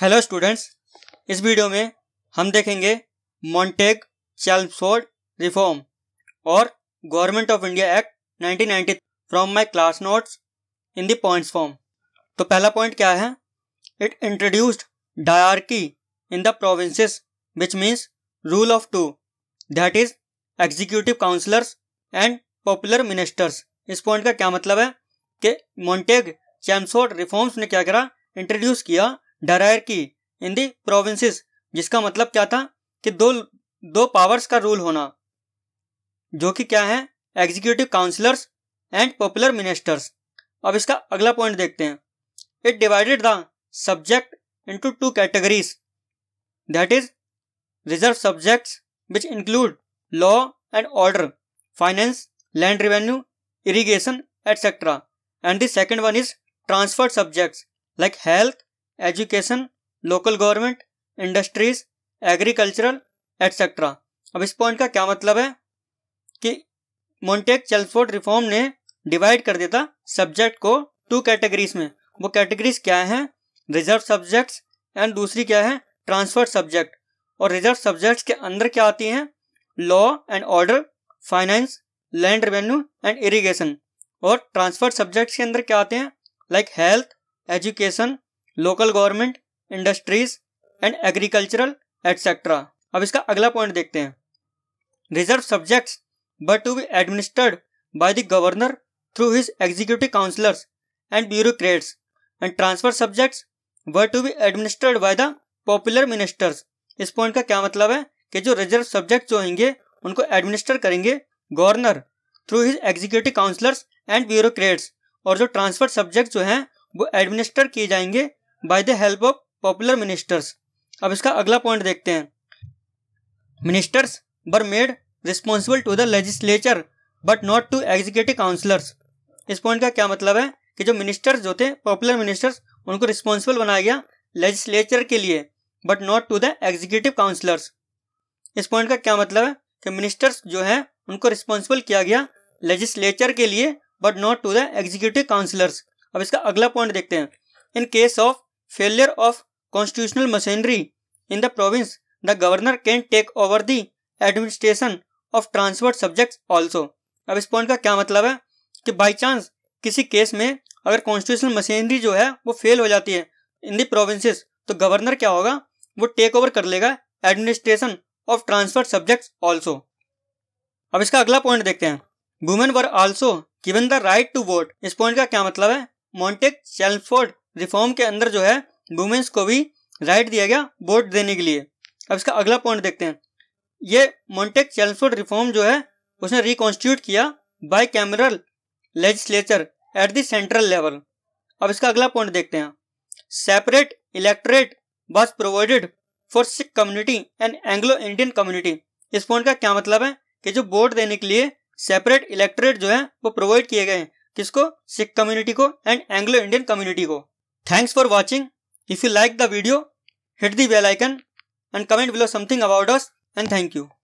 Hello students इस video में हम देखेंगे मॉन्टेग चैल्सफोर्ड रिफॉर्म और government of India act 1990 from my class notes in the points form तो पहला पॉइंट क्या है it introduced dyarchy in the provinces which means rule of two that is executive councillors and popular ministers इस point का क्या मतलब है कि मॉन्टेग चैम्सफोर्ड रिफॉर्म्स ने क्या करा इंट्रोड्यूस किया डरायर की इन दी प्रोविंसेस जिसका मतलब क्या था कि दो दो पावर्स का रूल होना जो कि क्या है executive councillors and popular ministers अब इसका अगला पॉइंट देखते हैं it divided the subject into two categories that is reserve subjects which include law and order finance land revenue irrigation etcetera and the second one is transferred subjects like health education local government industries agricultural etcetera अब इस point का क्या मतलब है कि Montagu Chelmsford reform ने divide कर दिया था सब्जेक्ट को टू कैटेगरीज में वो कैटेगरीज क्या है रिजर्व सब्जेक्ट्स एंड दूसरी क्या है ट्रांसफर सब्जेक्ट और रिजर्व सब्जेक्ट्स के अंदर क्या आती हैं law and order finance land revenue and irrigation और ट्रांसफर सब्जेक्ट्स के अंदर क्या आते हैं like health education local government industries and agricultural etcetera अब इसका अगला पॉइंट देखते हैं reserve subjects but to be administered by the governor through his executive councillors and bureaucrats and transfer subjects were to be administered by the popular ministers इस point का क्या मतलब है कि जो रिजर्व सब्जेक्ट जो होंगे उनको एडमिनिस्टर करेंगे governor through his executive councillors and bureaucrats और जो ट्रांसफर सब्जेक्ट जो हैं वो एडमिनिस्टर किए जाएंगे by the help of popular ministers अब इसका अगला पॉइंट देखते हैं ministers were made responsible to the legislature but not to executive councillors इस पॉइंट का क्या मतलब है कि जो मिनिस्टर्स जो थे पॉपुलर मिनिस्टर्स उनको रिस्पॉन्सिबल बनाया गया लेजिस्लेचर के लिए but not to the executive councillors इस पॉइंट का क्या मतलब है कि मिनिस्टर्स जो है उनको रिस्पॉन्सिबल किया गया लेजिस्लेचर के लिए but not to the executive councillors अब इसका अगला पॉइंट देखते हैं in case of failure of constitutional machinery in the province, the governor can take over the administration of transferred subjects also. अब इस पॉइंट का क्या मतलब है कि बाई चांस किसी केस में अगर कॉन्स्टिट्यूशनल मशीनरी जो है वो फेल हो जाती है इन द प्रोविंसेस तो गवर्नर क्या होगा वो टेक ओवर कर लेगा administration of transfer subjects also अब इसका अगला पॉइंट देखते हैं women were also given the right to vote इस पॉइंट का क्या मतलब है मॉन्टेक सेल्फोर्ड रिफॉर्म के अंदर जो है वुमेन्स को भी राइट दिया गया वोट देने के लिए अब इसका अगला पॉइंट देखते हैं ये मोन्टेक चैल्सफोर्ड रिफॉर्म जो है उसने रिकॉन्स्टिट्यूट किया bicameral legislature at the central level अब इसका अगला पॉइंट देखते हैं separate electorate was provided for Sikh community and Anglo Indian community इस पॉइंट का क्या मतलब है कि जो वोट देने के लिए सेपरेट इलेक्ट्रेट जो है वो प्रोवाइड किए गए हैं किसको सिख कम्युनिटी को एंड एंग्लो इंडियन कम्युनिटी को Thanks for watching. If you like the video, hit the bell icon and comment below something about us and thank you.